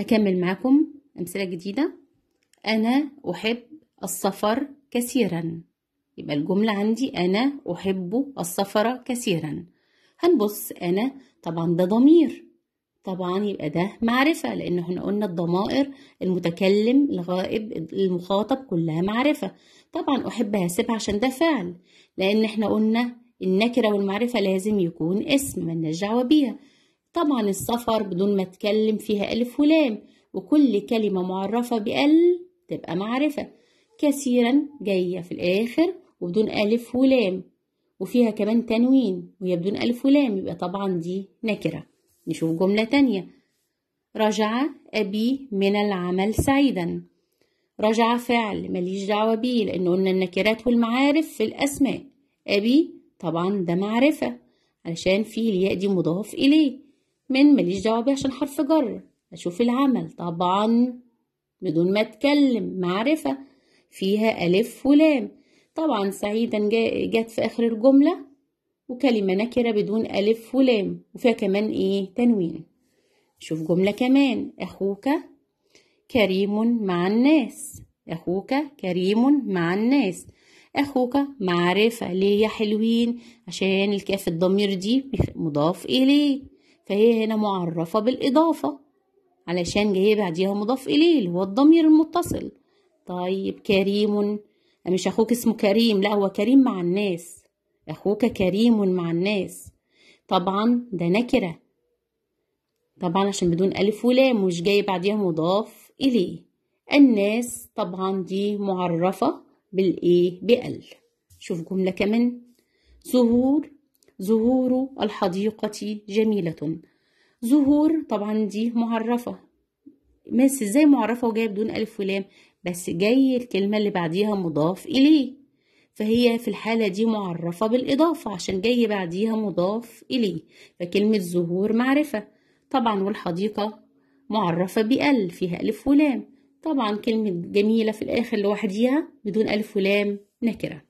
هكمل معكم أمثلة جديدة أنا أحب السفر كثيرا يبقى الجملة عندي أنا أحب السفر كثيرا هنبص أنا طبعا ده ضمير طبعا يبقى ده معرفة لأن احنا قلنا الضمائر المتكلم الغائب المخاطب كلها معرفة طبعا أحب سبع عشان ده فعل لأن احنا قلنا النكرة والمعرفة لازم يكون اسم ملناش دعوة بيها طبعا السفر بدون ما اتكلم فيها ألف ولام وكل كلمة معرفة بأل تبقى معرفة كثيرا جاية في الآخر وبدون ألف ولام وفيها كمان تنوين وهي بدون ألف ولام يبقى طبعا دي نكرة نشوف جملة تانية رجع أبي من العمل سعيدا رجع فعل ماليش دعوة بيه لأن قلنا النكرات والمعارف في الأسماء أبي طبعا ده معرفة علشان فيه الياء دي مضاف إليه من ماليش دعوة بيه عشان حرف جر أشوف العمل طبعا بدون ما أتكلم معرفة فيها ألف ولام طبعا سعيدا جت في آخر الجملة وكلمة نكرة بدون ألف ولام وفيها كمان إيه تنوين شوف جملة كمان أخوك كريم مع الناس أخوك كريم مع الناس أخوك معرفة ليه يا حلوين عشان الكاف الضمير دي مضاف إليه فهي هنا معرفة بالإضافة علشان جايه بعديها مضاف إليه اللي هو الضمير المتصل طيب كريم مش أخوك اسمه كريم لا هو كريم مع الناس أخوك كريم مع الناس طبعا ده نكرة طبعا عشان بدون ألف ولام مش جاي بعديها مضاف إليه الناس طبعا دي معرفة بالإيه بأل شوف جملة كمان زهور زهور الحديقة جميلة زهور طبعا دي معرفة بس ازاي معرفة وجاية بدون ألف ولام بس جاي الكلمة اللي بعديها مضاف إليه فهي في الحالة دي معرفة بالإضافة عشان جاي بعديها مضاف إليه فكلمة زهور معرفة طبعا والحديقة معرفة بأل فيها ألف ولام طبعا كلمة جميلة في الآخر لوحديها بدون ألف ولام نكرة